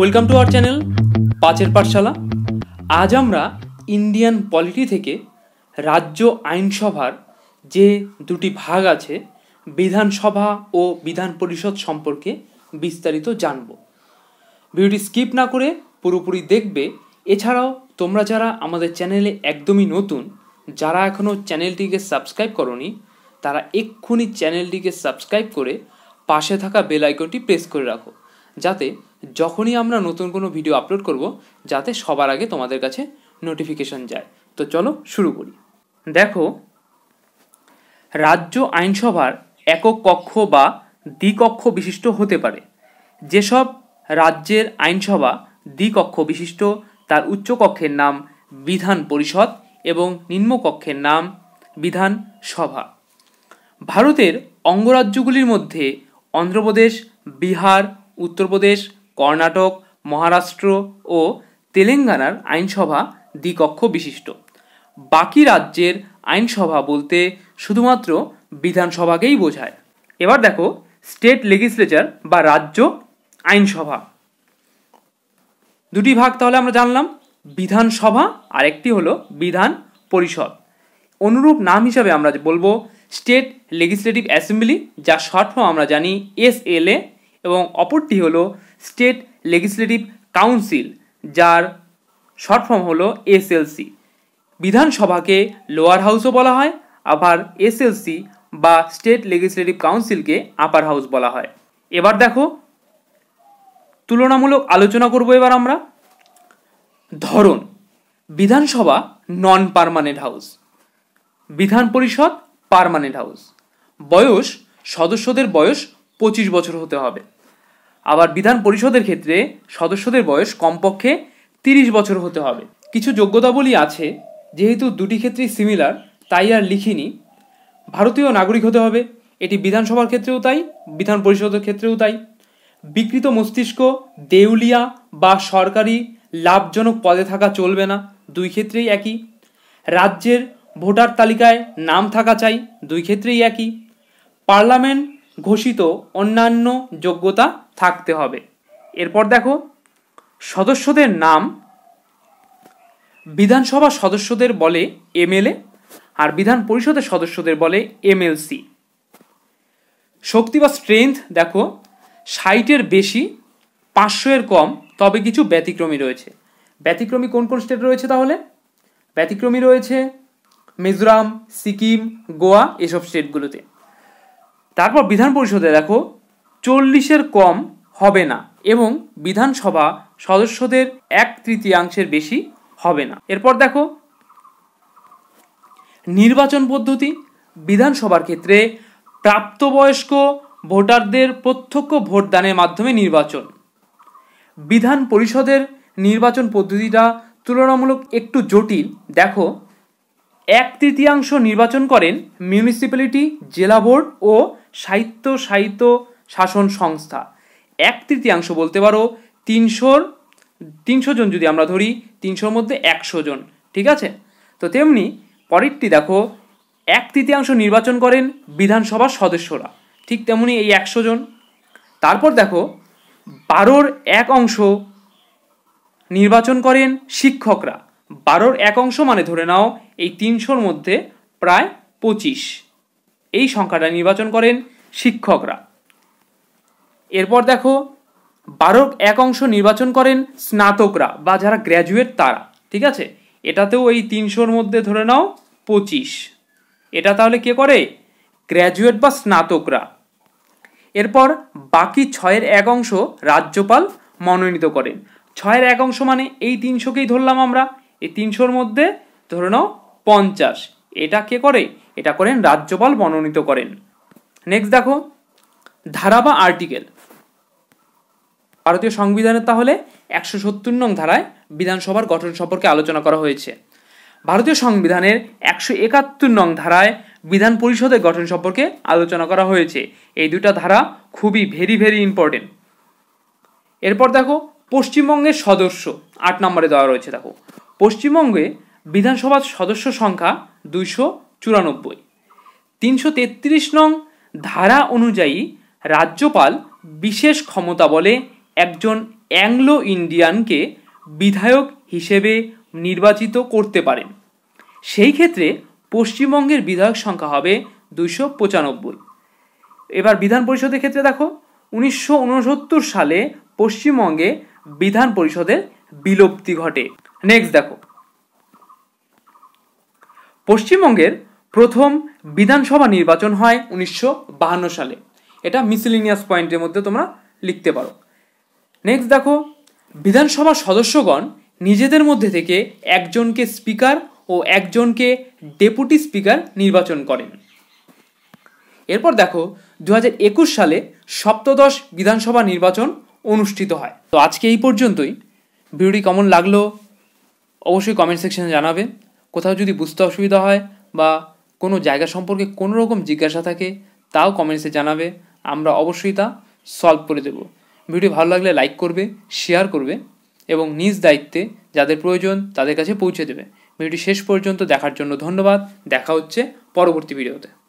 welcome to our channel পাঁচের পাঠশালা আজ আমরা ইন্ডিয়ান পলিটি থেকে রাজ্য আইনসভার যে দুটি ভাগ আছে বিধানসভা ও বিধান পরিষদ সম্পর্কে বিস্তারিত জানব ভিডিওটি স্কিপ না করে পুরোপুরি দেখবে এছাড়াও তোমরা যারা আমাদের চ্যানেলে একদমই নতুন যারা এখনও চ্যানেলটিকে সাবস্ক্রাইব করনি তারা এক্ষুনি চ্যানেলটিকে সাবস্ক্রাইব করে পাশে থাকা বেল আইকনটি প্রেস করে রাখো যাতে যখনই আমরা নতুন কোনো ভিডিও আপলোড করব যাতে সবার আগে তোমাদের কাছে নোটিফিকেশন যায় তো চলো শুরু করি দেখো রাজ্য আইনসভার একক কক্ষ বা দ্বিকক্ষ বিশিষ্ট হতে পারে যেসব রাজ্যের আইনসভা দ্বিকক্ষ বিশিষ্ট তার উচ্চকক্ষের নাম বিধান পরিষদ এবং নিম্নকক্ষের নাম বিধান সভা ভারতের অঙ্গরাজ্যগুলির মধ্যে অন্ধ্রপ্রদেশ বিহার উত্তরপ্রদেশ কর্ণাটক মহারাষ্ট্র ও তেলেঙ্গানার আইনসভা দ্বিকক্ষ বিশিষ্ট বাকি রাজ্যের আইনসভা বলতে শুধুমাত্র বিধানসভাকেই বোঝায় এবার দেখো স্টেট লেজিসলেচার বা রাজ্য আইনসভা দুটি ভাগ তাহলে আমরা জানলাম বিধানসভা আর একটি হলো বিধান পরিষদ অনুরূপ নাম হিসাবে আমরা বলবো স্টেট লেজিসলেটিভ অ্যাসেম্বলি যার শর্ট ফর্ম আমরা জানি এস এল এ এবং অপরটি হলো স্টেট লেজিসলেটিভ কাউন্সিল যার শর্ট ফর্ম হলো এসএলসি বিধানসভাকে লোয়ার হাউসও বলা হয় আবার এসএলসি বা স্টেট লেজিসলেটিভ কাউন্সিলকে আপার হাউস বলা হয় এবার দেখো তুলনামূলক আলোচনা করব এবার আমরা ধরন বিধানসভা নন পারমানেন্ট হাউস বিধান পরিষদ পারমানেন্ট হাউস বয়স সদস্যদের বয়স পঁচিশ বছর হতে হবে আবার বিধান পরিষদের ক্ষেত্রে সদস্যদের বয়স কমপক্ষে তিরিশ বছর হতে হবে কিছু যোগ্যতাবলী আছে যেহেতু দুটি ক্ষেত্রেই সিমিলার তাই আর লিখিনি ভারতীয় নাগরিক হতে হবে এটি বিধানসভার ক্ষেত্রেও তাই বিধান পরিষদের ক্ষেত্রেও তাই বিকৃত মস্তিষ্ক দেউলিয়া বা সরকারি লাভজনক পদে থাকা চলবে না দুই ক্ষেত্রেই একই রাজ্যের ভোটার তালিকায় নাম থাকা চাই দুই ক্ষেত্রেই একই পার্লামেন্ট ঘোষিত অন্যান্য যোগ্যতা থাকতে হবে এরপর দেখো সদস্যদের নাম বিধানসভা সদস্যদের বলে এমএলএ আর বিধান পরিষদের সদস্যদের বলে এমএলসি শক্তি বা স্ট্রেংথ দেখো ষাটের বেশি পাঁচশো এর কম তবে কিছু ব্যতিক্রমী রয়েছে ব্যতিক্রমী কোন কোন স্টেট রয়েছে তাহলে ব্যতিক্রমী রয়েছে মিজোরাম সিকিম গোয়া এসব স্টেটগুলোতে তারপর বিধান পরিষদে দেখো চল্লিশের কম হবে না এবং বিধানসভা সদস্যদের এক তৃতীয়াংশের বেশি হবে না এরপর দেখো নির্বাচন পদ্ধতি বিধানসভার ক্ষেত্রে প্রাপ্তবয়স্ক ভোটারদের প্রত্যক্ষ ভোটদানের মাধ্যমে নির্বাচন বিধান পরিষদের নির্বাচন পদ্ধতিটা তুলনামূলক একটু জটিল দেখো এক তৃতীয়াংশ নির্বাচন করেন মিউনিসিপ্যালিটি জেলা বোর্ড ও সাহিত্য সাহিত্য শাসন সংস্থা এক তৃতীয়াংশ বলতে পারো তিনশোর তিনশো জন যদি আমরা ধরি তিনশোর মধ্যে একশো জন ঠিক আছে তো তেমনি পরেরটি দেখো এক তৃতীয়াংশ নির্বাচন করেন বিধানসভার সদস্যরা ঠিক তেমনি এই একশো জন তারপর দেখো বারোর এক অংশ নির্বাচন করেন শিক্ষকরা বারোর এক অংশ মানে ধরে নাও এই তিনশোর মধ্যে প্রায় পঁচিশ এই সংখ্যাটা নির্বাচন করেন শিক্ষকরা এরপর দেখো বারো এক অংশ নির্বাচন করেন স্নাতকরা বা যারা গ্র্যাজুয়েট তারা ঠিক আছে এটাতেও এই তিনশোর মধ্যে ধরে নাও পঁচিশ এটা তাহলে কে করে গ্র্যাজুয়েট বা স্নাতকরা এরপর বাকি ছয়ের এক অংশ রাজ্যপাল মনোনীত করেন ছয়ের এক অংশ মানে এই তিনশোকেই ধরলাম আমরা এই তিনশোর মধ্যে ধরে নাও পঞ্চাশ এটা কে করে এটা করেন রাজ্যপাল মনোনীত করেন নেক্সট দেখো ধারা বা আর্টিকেল ভারতীয় সংবিধানের তাহলে একশো সত্তর নং ধারায় বিধানসভার গঠন সম্পর্কে আলোচনা করা হয়েছে ভারতীয় সংবিধানের একশো একাত্তর নং ধারায় বিধান পরিষদের গঠন সম্পর্কে আলোচনা করা হয়েছে এই দুটা ধারা খুবই ভেরি ভেরি ইম্পর্টেন্ট এরপর দেখো পশ্চিমবঙ্গের সদস্য আট নম্বরে দেওয়া রয়েছে দেখো পশ্চিমবঙ্গে বিধানসভার সদস্য সংখ্যা দুইশো চুরানব্বই তিনশো তেত্রিশ নং ধারা অনুযায়ী রাজ্যপাল বিশেষ ক্ষমতা বলে একজন অ্যাংলো ইন্ডিয়ানকে বিধায়ক হিসেবে নির্বাচিত করতে পারেন সেই ক্ষেত্রে পশ্চিমবঙ্গের বিধায়ক সংখ্যা হবে দুইশো পঁচানব্বই এবার বিধান পরিষদের ক্ষেত্রে দেখো উনিশশো সালে পশ্চিমবঙ্গে বিধান পরিষদের বিলুপ্তি ঘটে নেক্সট দেখো পশ্চিমবঙ্গের প্রথম বিধানসভা নির্বাচন হয় উনিশশো সালে এটা মিসেলিনিয়াস পয়েন্টের মধ্যে তোমরা লিখতে পারো নেক্সট দেখো বিধানসভার সদস্যগণ নিজেদের মধ্যে থেকে একজনকে স্পিকার ও একজনকে ডেপুটি স্পিকার নির্বাচন করেন এরপর দেখো দু একুশ সালে সপ্তদশ বিধানসভা নির্বাচন অনুষ্ঠিত হয় তো আজকে এই পর্যন্তই ভিডিওটি কেমন লাগলো অবশ্যই কমেন্ট সেকশনে জানাবে কোথাও যদি বুঝতে অসুবিধা হয় বা কোনো জায়গা সম্পর্কে কোনো রকম জিজ্ঞাসা থাকে তাও কমেন্টসে জানাবে আমরা অবশ্যই তা সলভ করে দেবো ভিডিও ভালো লাগলে লাইক করবে শেয়ার করবে এবং নিজ দায়িত্বে যাদের প্রয়োজন তাদের কাছে পৌঁছে দেবে ভিডিওটি শেষ পর্যন্ত দেখার জন্য ধন্যবাদ দেখা হচ্ছে পরবর্তী ভিডিওতে